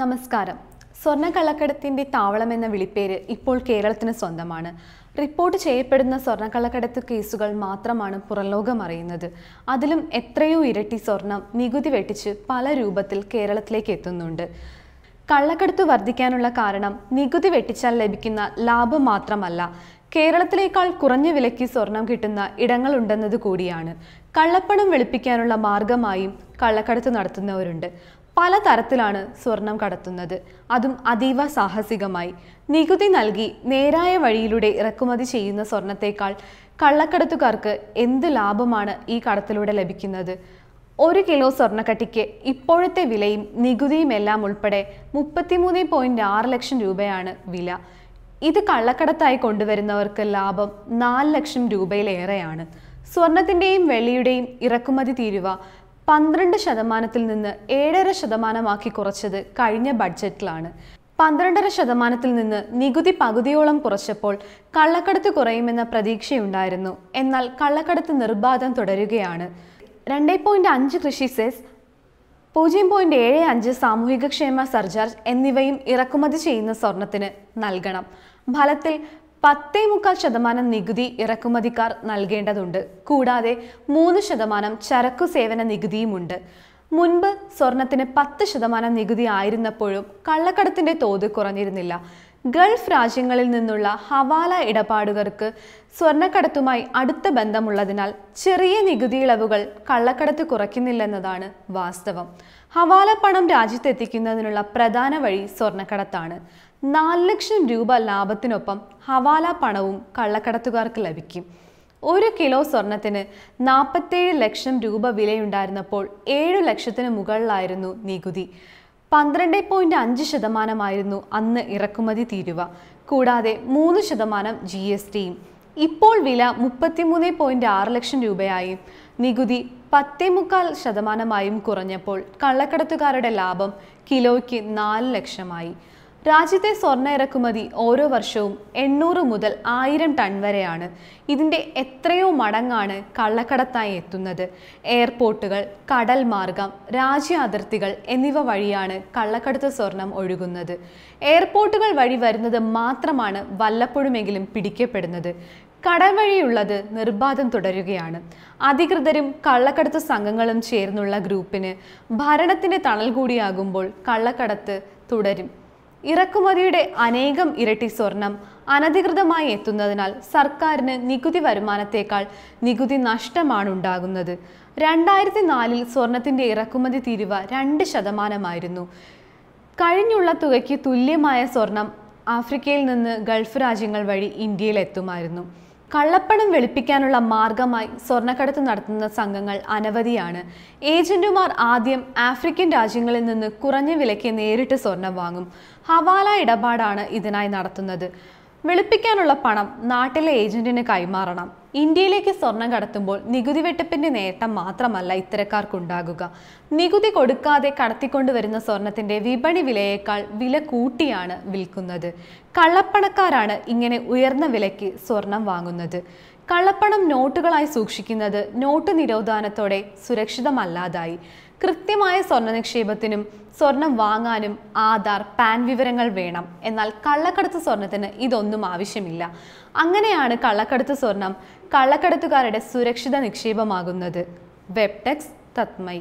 നമസ്കാരം സ്വർണ്ണ കള്ളക്കടത്തിൻ്റെ താവളം എന്ന വിളിപ്പേര് ഇപ്പോൾ കേരളത്തിന് സ്വന്തമാണ് റിപ്പോർട്ട് ചെയ്യപ്പെടുന്ന കള്ളക്കടത്ത് കേസുകൾ മാത്രമാണ് പുറംലോകം അറിയുന്നത് അതിലും എത്രയോ ഇരട്ടി സ്വർണം നികുതി വെട്ടിച്ച് പല രൂപത്തിൽ കേരളത്തിലേക്ക് എത്തുന്നുണ്ട് കള്ളക്കടത്ത് വർദ്ധിക്കാനുള്ള കാരണം നികുതി വെട്ടിച്ചാൽ ലഭിക്കുന്ന ലാഭം മാത്രമല്ല കേരളത്തിലേക്കാൾ കുറഞ്ഞ വിലയ്ക്ക് സ്വർണം കിട്ടുന്ന ഇടങ്ങളുണ്ടെന്നത് കൂടിയാണ് കള്ളപ്പണം വെളുപ്പിക്കാനുള്ള മാർഗമായും കള്ളക്കടത്ത് നടത്തുന്നവരുണ്ട് തരത്തിലാണ് സ്വർണം കടത്തുന്നത് അതും അതീവ സാഹസികമായി നികുതി നൽകി നേരായ വഴിയിലൂടെ ഇറക്കുമതി ചെയ്യുന്ന സ്വർണത്തേക്കാൾ കള്ളക്കടത്തുകാർക്ക് എന്ത് ലാഭമാണ് ഈ കടത്തിലൂടെ ലഭിക്കുന്നത് ഒരു കിലോ സ്വർണ്ണക്കട്ടിക്ക് ഇപ്പോഴത്തെ വിലയും നികുതിയും എല്ലാം ഉൾപ്പെടെ മുപ്പത്തിമൂന്ന് പോയിൻറ്റ് ആറ് ലക്ഷം രൂപയാണ് വില ഇത് കള്ളക്കടത്തായി കൊണ്ടുവരുന്നവർക്ക് ലാഭം നാല് ലക്ഷം രൂപയിലേറെയാണ് സ്വർണത്തിൻ്റെയും വെള്ളിയുടെയും ഇറക്കുമതി തീരുവ പന്ത്രണ്ട് ശതമാനത്തിൽ നിന്ന് ഏഴര ശതമാനമാക്കി കുറച്ചത് കഴിഞ്ഞ ബഡ്ജറ്റിലാണ് പന്ത്രണ്ടര ശതമാനത്തിൽ നിന്ന് നികുതി പകുതിയോളം കുറച്ചപ്പോൾ കള്ളക്കടത്ത് കുറയുമെന്ന പ്രതീക്ഷയുണ്ടായിരുന്നു എന്നാൽ കള്ളക്കടത്ത് നിർബാധം തുടരുകയാണ് രണ്ടേ പോയിന്റ് അഞ്ച് കൃഷി സെസ് പൂജ്യം പോയിന്റ് ഏഴ് അഞ്ച് സാമൂഹികക്ഷേമ സർചാർജ് എന്നിവയും ഇറക്കുമതി ചെയ്യുന്ന സ്വർണത്തിന് നൽകണം ഫലത്തിൽ പത്തേ മുക്കാൽ ശതമാനം നികുതി ഇറക്കുമതിക്കാർ നൽകേണ്ടതുണ്ട് കൂടാതെ മൂന്ന് ശതമാനം ചരക്കു സേവന നികുതിയുമുണ്ട് മുൻപ് സ്വർണത്തിന് പത്ത് ശതമാനം നികുതി ആയിരുന്നപ്പോഴും കള്ളക്കടത്തിന്റെ തോത് കുറഞ്ഞിരുന്നില്ല ഗൾഫ് രാജ്യങ്ങളിൽ നിന്നുള്ള ഹവാല ഇടപാടുകർക്ക് സ്വർണ്ണക്കടത്തുമായി അടുത്ത ബന്ധമുള്ളതിനാൽ ചെറിയ നികുതി ഇളവുകൾ കള്ളക്കടത്ത് കുറയ്ക്കുന്നില്ലെന്നതാണ് വാസ്തവം ഹവാല പണം രാജ്യത്തെത്തിക്കുന്നതിനുള്ള പ്രധാന വഴി സ്വർണ്ണക്കടത്താണ് നാല് ലക്ഷം രൂപ ലാഭത്തിനൊപ്പം ഹവാല പണവും കള്ളക്കടത്തുകാർക്ക് ലഭിക്കും ഒരു കിലോ സ്വർണത്തിന് നാൽപ്പത്തേഴ് ലക്ഷം രൂപ വിലയുണ്ടായിരുന്നപ്പോൾ ഏഴു ലക്ഷത്തിന് മുകളിലായിരുന്നു നികുതി പന്ത്രണ്ട് പോയിന്റ് അഞ്ച് ശതമാനമായിരുന്നു അന്ന് ഇറക്കുമതി തീരുവ കൂടാതെ മൂന്ന് ശതമാനം ജി എസ് ടിയും ഇപ്പോൾ വില മുപ്പത്തിമൂന്ന് പോയിന്റ് ആറ് ലക്ഷം രൂപയായും നികുതി പത്തേ മുക്കാൽ ശതമാനമായും കുറഞ്ഞപ്പോൾ കള്ളക്കടത്തുകാരുടെ ലാഭം കിലോയ്ക്ക് നാല് ലക്ഷമായി രാജ്യത്തെ സ്വർണ്ണ ഇറക്കുമതി ഓരോ വർഷവും എണ്ണൂറ് മുതൽ ആയിരം ടൺ വരെയാണ് ഇതിൻ്റെ എത്രയോ മടങ്ങാണ് കള്ളക്കടത്തായി എത്തുന്നത് എയർപോർട്ടുകൾ കടൽ മാർഗം രാജ്യ അതിർത്തികൾ എന്നിവ വഴിയാണ് കള്ളക്കടത്ത് സ്വർണം ഒഴുകുന്നത് എയർപോർട്ടുകൾ വഴി വരുന്നത് മാത്രമാണ് വല്ലപ്പോഴുമെങ്കിലും പിടിക്കപ്പെടുന്നത് കടൽ വഴിയുള്ളത് നിർബാധം തുടരുകയാണ് അധികൃതരും കള്ളക്കടത്ത് സംഘങ്ങളും ചേർന്നുള്ള ഗ്രൂപ്പിന് ഭരണത്തിൻ്റെ തണൽ കൂടിയാകുമ്പോൾ കള്ളക്കടത്ത് തുടരും ഇറക്കുമതിയുടെ അനേകം ഇരട്ടി സ്വർണം അനധികൃതമായി എത്തുന്നതിനാൽ സർക്കാരിന് നികുതി വരുമാനത്തേക്കാൾ നികുതി നഷ്ടമാണ് ഉണ്ടാകുന്നത് രണ്ടായിരത്തി നാലിൽ സ്വർണത്തിൻ്റെ ഇറക്കുമതി തീരുവ രണ്ട് ശതമാനമായിരുന്നു കഴിഞ്ഞുള്ള തുകയ്ക്ക് തുല്യമായ സ്വർണം ആഫ്രിക്കയിൽ നിന്ന് ഗൾഫ് രാജ്യങ്ങൾ വഴി ഇന്ത്യയിൽ എത്തുമായിരുന്നു കള്ളപ്പണം വെളുപ്പിക്കാനുള്ള മാർഗമായി സ്വർണ്ണക്കടത്ത് നടത്തുന്ന സംഘങ്ങൾ അനവധിയാണ് ഏജന്റുമാർ ആദ്യം ആഫ്രിക്കൻ രാജ്യങ്ങളിൽ നിന്ന് കുറഞ്ഞ വിലയ്ക്ക് നേരിട്ട് സ്വർണം വാങ്ങും ഹവാല ഇടപാടാണ് ഇതിനായി നടത്തുന്നത് വെളുപ്പിക്കാനുള്ള പണം നാട്ടിലെ ഏജന്റിന് കൈമാറണം ഇന്ത്യയിലേക്ക് സ്വർണം കടത്തുമ്പോൾ നികുതി വെട്ടിപ്പിന്റെ നേട്ടം മാത്രമല്ല ഇത്തരക്കാർക്കുണ്ടാകുക നികുതി കൊടുക്കാതെ കടത്തിക്കൊണ്ടുവരുന്ന സ്വർണത്തിന്റെ വിപണി വിലയേക്കാൾ വില കൂട്ടിയാണ് വിൽക്കുന്നത് കള്ളപ്പണക്കാരാണ് ഇങ്ങനെ ഉയർന്ന വിലയ്ക്ക് സ്വർണം വാങ്ങുന്നത് കള്ളപ്പണം നോട്ടുകളായി സൂക്ഷിക്കുന്നത് നോട്ട് നിരോധാനത്തോടെ സുരക്ഷിതമല്ലാതായി കൃത്യമായ സ്വർണ്ണ നിക്ഷേപത്തിനും സ്വർണം വാങ്ങാനും ആധാർ പാൻ വിവരങ്ങൾ വേണം എന്നാൽ കള്ളക്കടത്ത് സ്വർണത്തിന് ഇതൊന്നും ആവശ്യമില്ല അങ്ങനെയാണ് കള്ളക്കടത്ത് സ്വർണം കള്ളക്കടത്തുകാരുടെ സുരക്ഷിത നിക്ഷേപമാകുന്നത് വെബ്ടെക്സ് തത്മൈ